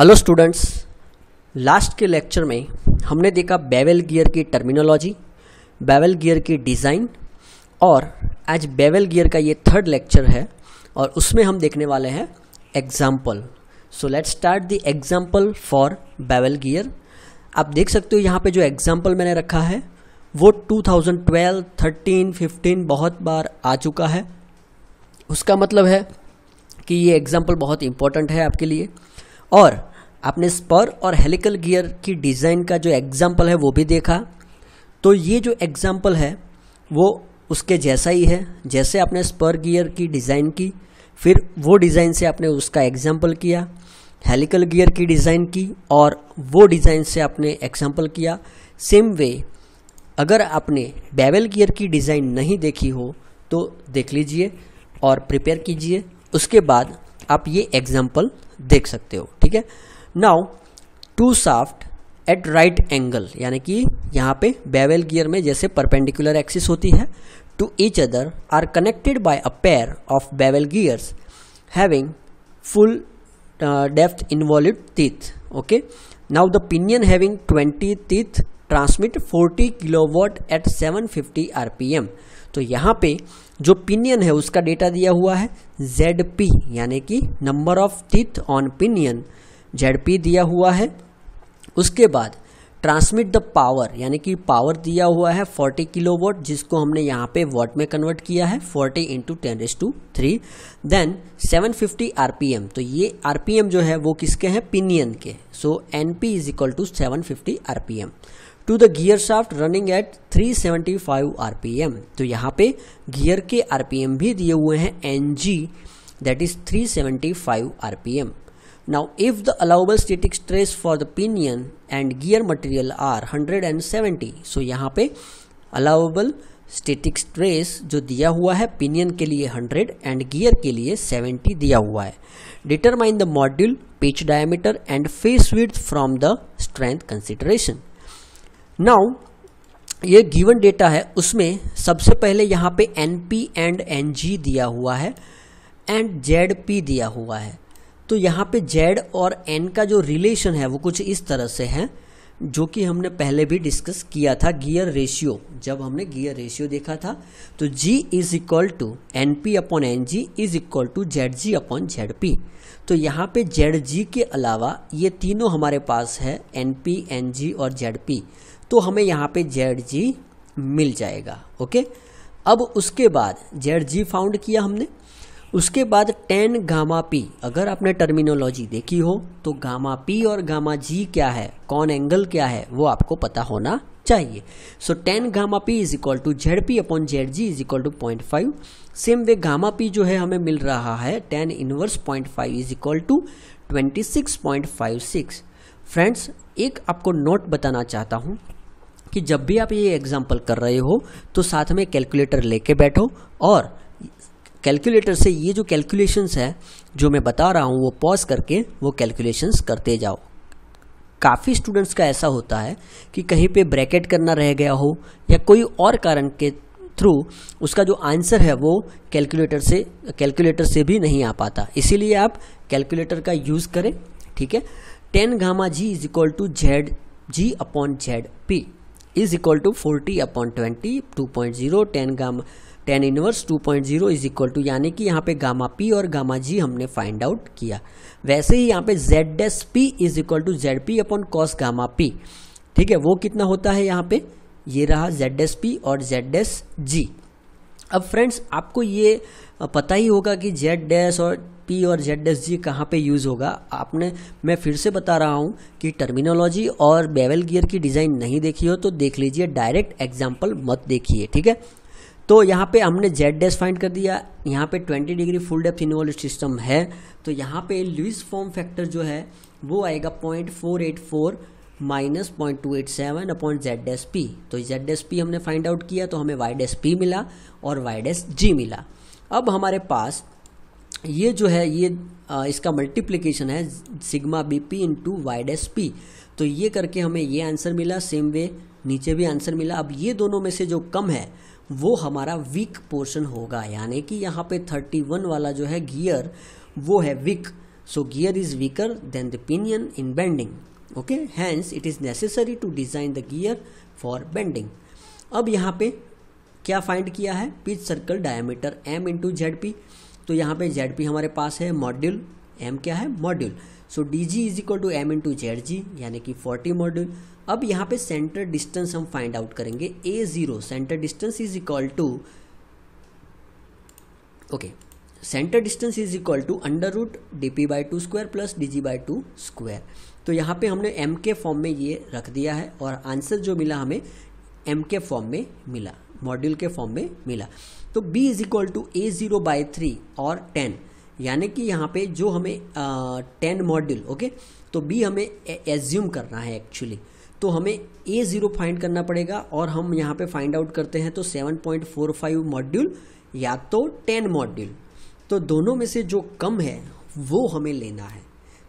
Hello students last के lecture में हमने देखा बेवल गियर की टर्मिनोलॉजी बेवल गियर की डिज़ाइन और आज बेवल गियर का ये थर्ड लेक्चर है और उसमें हम देखने वाले हैं example so let start the example for bevel gear आप देख सकते हो यहाँ पे जो एग्जाम्पल मैंने रखा है वो 2012, 13, 15 बहुत बार आ चुका है उसका मतलब है कि ये एग्जाम्पल बहुत इम्पोर्टेंट है आपके लिए और आपने स्पर और हेलिकल गियर की डिज़ाइन का जो एग्जाम्पल है वो भी देखा तो ये जो एग्जाम्पल है वो उसके जैसा ही है जैसे आपने स्पर गियर की डिज़ाइन की फिर वो डिज़ाइन से आपने उसका एग्जाम्पल किया हेलिकल गियर की डिज़ाइन की और वो डिज़ाइन से आपने एग्जाम्पल किया सेम वे अगर आपने बेवल गियर की डिज़ाइन नहीं देखी हो तो देख लीजिए और प्रिपेयर कीजिए उसके बाद आप ये एग्जाम्पल देख सकते हो ठीक है now two shaft at right angle यानी कि यहाँ पे बेवेल गियर में जैसे परपेंडिकुलर एक्सिस होती है to each other are connected by a pair of bevel gears having full depth involute teeth okay now the pinion having 20 teeth transmit 40 kilowatt eight 750 RPM तो यहाँ पे जो पिनियन है उसका डेटा दिया हुआ है जेड पी यानी कि number of teeth on pinion Z P दिया हुआ है उसके बाद ट्रांसमिट द पावर यानी कि पावर दिया हुआ है 40 किलो वोट जिसको हमने यहाँ पे वॉट में कन्वर्ट किया है 40 into ten S two three then 750 RPM तो ये आरपीएम जो है वो किसके हैं पिनियन के so N P is equal to seven fifty RPM to the gear shaft running at 375 M तो यहाँ पे गियर के आरपीएम भी दिए हुए हैं N G that is 375 M Now if the allowable static stress for the pinion and gear material are 170 so यहाँ पे allowable static stress जो दिया हुआ है pinion के लिए 100 and gear के लिए 70 दिया हुआ है Determine the module pitch diameter and face width from the strength consideration. Now, ये given data है उसमें सबसे पहले यहाँ पे NP and NG दिया हुआ है and ZP दिया हुआ है तो यहाँ पे जेड और एन का जो रिलेशन है वो कुछ इस तरह से है जो कि हमने पहले भी डिस्कस किया था गियर रेशियो जब हमने गियर रेशियो देखा था तो G is equal to N P upon N G is equal to Z G upon Z P तो यहाँ पे जेड जी के अलावा ये तीनों हमारे पास है एन पी एन जी और जेड पी तो हमें यहाँ पे जेड जी मिल जाएगा ओके अब उसके बाद जेड जी फाउंड किया हमने उसके बाद टेन गामा पी अगर आपने टर्मिनोलॉजी देखी हो तो गामा पी और गामा जी क्या है कौन एंगल क्या है वो आपको पता होना चाहिए so tan gamma P is equal to Z P upon Z G is equal to point five same way gamma P जो है हमें मिल रहा है tan inverse point five is equal to twenty six point five six friends एक आपको note बताना चाहता हूँ कि जब भी आप ये एग्जाम्पल कर रहे हो तो साथ में कैलकुलेटर लेके बैठो और कैलकुलेटर से ये जो कैलकुलेशंस है जो मैं बता रहा हूँ वो पॉज करके वो कैलकुलेशंस करते जाओ काफ़ी स्टूडेंट्स का ऐसा होता है कि कहीं पे ब्रैकेट करना रह गया हो या कोई और कारण के थ्रू उसका जो आंसर है वो कैलकुलेटर से कैलकुलेटर से भी नहीं आ पाता इसीलिए आप कैलकुलेटर का यूज़ करें ठीक है tan gamma G is equal to Z G upon Z P is equal to forty upon twenty two point zero tan gamma tan inverse two point zero is equal to यानी कि यहाँ पे gamma P और gamma G हमने find out किया वैसे ही यहाँ पे Z dash P is equal to Z P upon cos gamma P ठीक है वो कितना होता है यहाँ पे ये रहा जेड डेस पी और जेड डेस जी अब फ्रेंड्स आपको ये पता ही होगा कि जेड डैश और पी और जेड डैश जी कहाँ पर यूज़ होगा आपने मैं फिर से बता रहा हूँ कि टर्मिनोलॉजी और बेवल गियर की डिज़ाइन नहीं देखी हो तो देख लीजिए डायरेक्ट एग्जाम्पल मत देखिए ठीक है तो यहाँ पे हमने जेड डैश फाइंड कर दिया यहाँ पे 20 degree full depth involve system है तो यहाँ पे लुइस फॉर्म फैक्टर जो है वो आएगा point four eight four minus point two eight seven upon Z dash P तो जेड डैश पी हमने फाइंड आउट किया तो हमें वाई डैश पी मिला और वाई डैश जी मिला अब हमारे पास ये जो है ये आ, इसका मल्टीप्लीकेशन है sigma B P into Y dash P तो ये करके हमें ये आंसर मिला सेम वे नीचे भी आंसर मिला अब ये दोनों में से जो कम है वो हमारा वीक पोर्शन होगा यानी कि यहाँ पे थर्टी वन वाला जो है गियर वो है weak so gear is weaker than the pinion in bending okay hence it is necessary to design the gear for bending अब यहाँ पे क्या फाइंड किया है pitch circle diameter M into Z P तो यहाँ पे जेड पी हमारे पास है मॉड्यूल एम क्या है module so D G is equal to M into Z G यानी कि फोर्टी मॉड्यूल अब यहाँ पे सेंटर डिस्टेंस हम फाइंड आउट करेंगे A zero centre distance is equal to okay centre distance is equal to under root D P by two square plus D G by two square तो यहाँ पे हमने M के form में ये रख दिया है और आंसर जो मिला हमें एम के फॉर्म में मिला मॉड्यूल के फॉर्म में मिला तो B is equal to A zero by three और टेन यानी कि यहाँ पे जो हमें टेन मॉड्यूल ओके तो बी हमें एज्यूम करना है एक्चुअली तो हमें ए ज़ीरो फाइंड करना पड़ेगा और हम यहाँ पे फाइंड आउट करते हैं तो seven point four five module या तो टेन मॉड्यूल तो दोनों में से जो कम है वो हमें लेना है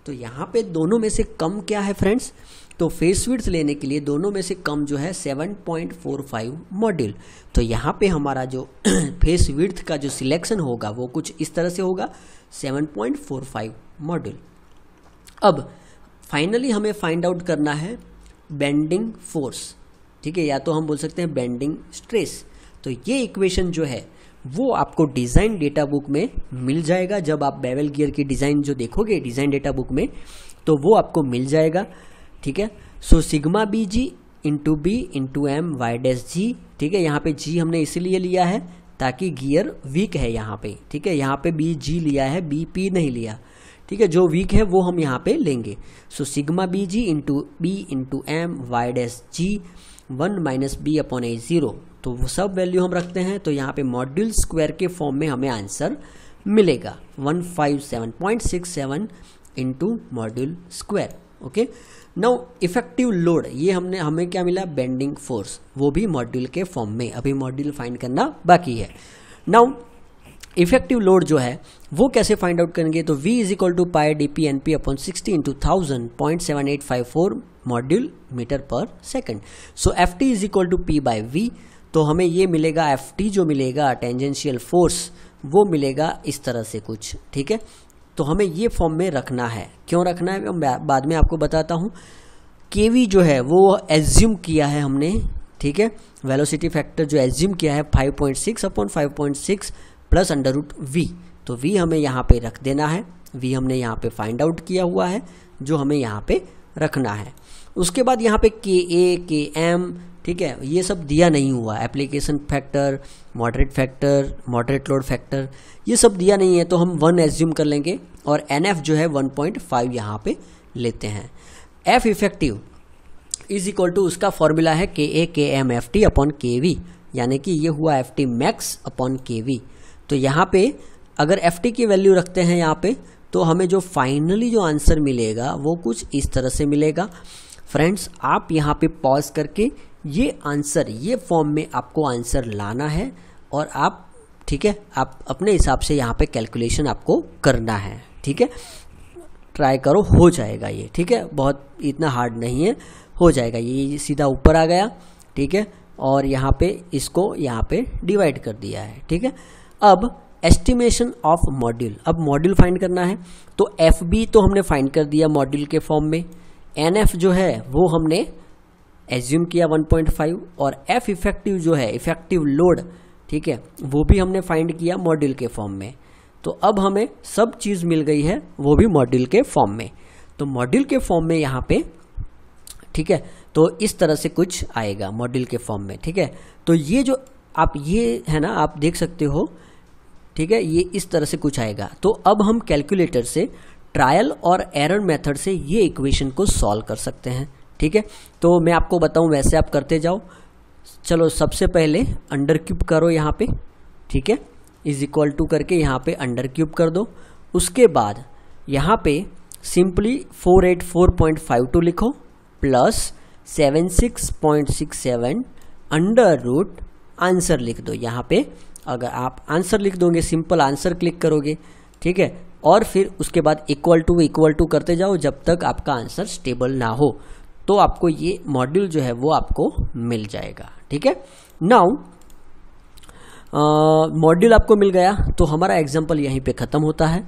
तो यहाँ पे दोनों में से कम क्या है फ्रेंड्स तो फेस विड्थ लेने के लिए दोनों में से कम जो है 7.45 मॉड्यूल तो यहाँ पे हमारा जो फेस विड्थ का जो सिलेक्शन होगा वो कुछ इस तरह से होगा 7.45 मॉड्यूल अब फाइनली हमें फाइंड आउट करना है बेंडिंग फोर्स ठीक है या तो हम बोल सकते हैं बेंडिंग स्ट्रेस तो ये इक्वेशन जो है वो आपको डिज़ाइन डेटा बुक में मिल जाएगा जब आप बेवल गियर की डिज़ाइन जो देखोगे डिज़ाइन डेटा बुक में तो वो आपको मिल जाएगा ठीक है so sigma B G into B into M Y dash G ठीक है यहाँ पे जी हमने इसीलिए लिया है ताकि गियर वीक है यहाँ पे ठीक है यहाँ पे बी जी लिया है बी पी नहीं लिया ठीक है जो वीक है वो हम यहाँ पे लेंगे so sigma B G into B into M Y dash G one minus B upon A zero तो वो सब वैल्यू हम रखते हैं तो यहाँ पे मॉड्यूल स्क्वायर के फॉर्म में हमें आंसर मिलेगा one five seven point six seven into module square okay now effective load ये हमने हमें क्या मिला बेंडिंग फोर्स वो भी मॉड्यूल के फॉर्म में अभी मॉड्यूल फाइंड करना बाकी है नाउ इफेक्टिव लोड जो है वो कैसे फाइंड आउट करेंगे तो V is equal to pi D P N P upon sixty into thousand point seven eight five four module metre per second so F T is equal to P by V तो हमें ये मिलेगा F T जो मिलेगा tangential force वो मिलेगा इस तरह से कुछ ठीक है तो हमें ये फॉर्म में रखना है क्यों रखना है मैं बाद में आपको बताता हूँ के वी जो है वो एज्यूम किया है हमने ठीक है वेलोसिटी फैक्टर जो एज्यूम किया है 5.6 point six upon five plus under root V तो वी हमें यहाँ पे रख देना है वी हमने यहाँ पे फाइंड आउट किया हुआ है जो हमें यहाँ पे रखना है उसके बाद यहाँ पे के ए के एम ठीक है ये सब दिया नहीं हुआ application factor moderate factor moderate load factor ये सब दिया नहीं है तो हम वन एज्यूम कर लेंगे और एन एफ जो है वन पॉइंट फाइव यहाँ पे लेते हैं F effective is equal to उसका फॉर्मूला है K A K M F T upon K V यानी कि ये हुआ F T max upon K V तो यहाँ पे अगर एफ टी की वैल्यू रखते हैं यहाँ पे तो हमें जो फाइनली जो आंसर मिलेगा वो कुछ इस तरह से मिलेगा फ्रेंड्स आप यहाँ पे पॉज करके ये आंसर ये फॉर्म में आपको आंसर लाना है और आप ठीक है आप अपने हिसाब से यहाँ पे कैलकुलेशन आपको करना है ठीक है ट्राई करो हो जाएगा ये ठीक है बहुत इतना हार्ड नहीं है हो जाएगा ये सीधा ऊपर आ गया ठीक है और यहाँ पे इसको यहाँ पे डिवाइड कर दिया है ठीक है अब एस्टिमेशन ऑफ मॉड्यूल अब मॉड्यूल फाइंड करना है तो एफ बी तो हमने फाइंड कर दिया मॉड्यूल के फॉर्म में एन एफ जो है वो हमने एज्यूम किया 1.5 और एफ इफेक्टिव जो है इफेक्टिव लोड ठीक है वो भी हमने फाइंड किया मॉड्यूल के फॉर्म में तो अब हमें सब चीज़ मिल गई है वो भी मॉड्यूल के फॉर्म में तो मॉड्यूल के फॉर्म में यहाँ पे ठीक है तो इस तरह से कुछ आएगा मॉड्यूल के फॉर्म में ठीक है तो ये जो आप ये है ना आप देख सकते हो ठीक है ये इस तरह से कुछ आएगा तो अब हम कैलकुलेटर से ट्रायल और एरर मेथड से ये इक्वेशन को सॉल्व कर सकते हैं ठीक है तो मैं आपको बताऊं वैसे आप करते जाओ चलो सबसे पहले अंडर क्यूब करो यहाँ पे ठीक है इज इक्वल टू करके यहाँ पे अंडर क्यूब कर दो उसके बाद यहाँ पे simply four eight four point five two लिखो plus seven six point six seven under root answer लिख दो यहाँ पे अगर आप आंसर लिख दोगे सिंपल आंसर क्लिक करोगे ठीक है और फिर उसके बाद इक्वल टू इक्वल टू करते जाओ जब तक आपका आंसर स्टेबल ना हो तो आपको ये मॉड्यूल जो है वो आपको मिल जाएगा ठीक है नाउ मॉड्यूल आपको मिल गया तो हमारा एग्जाम्पल यहीं पे ख़त्म होता है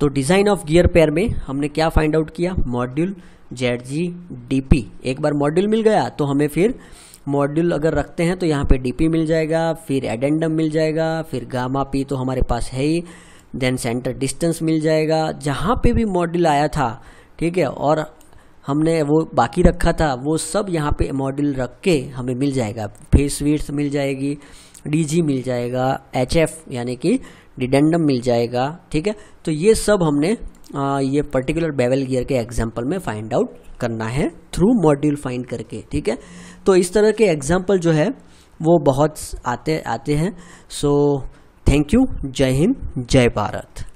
तो डिज़ाइन ऑफ गियर पेयर में हमने क्या फाइंड आउट किया module Z G D P एक बार मॉड्यूल मिल गया तो हमें फिर मॉड्यूल अगर रखते हैं तो यहाँ पे डी मिल जाएगा फिर एडेंडम मिल जाएगा फिर गामा पी तो हमारे पास है ही देन सेंटर डिस्टेंस मिल जाएगा जहाँ पे भी मॉड्यूल आया था ठीक है और हमने वो बाकी रखा था वो सब यहाँ पे मॉड्यूल रख के हमें मिल जाएगा फेस वीड्स मिल जाएगी डी मिल जाएगा एच यानी कि डिडेंडम मिल जाएगा ठीक है तो ये सब हमने आ, ये पर्टिकुलर बेवल गियर के एग्जाम्पल में फाइंड आउट करना है थ्रू मॉड्यूल फाइंड करके ठीक है तो इस तरह के एग्जाम्पल जो है वो बहुत आते आते हैं सो थैंक यू जय हिंद जय भारत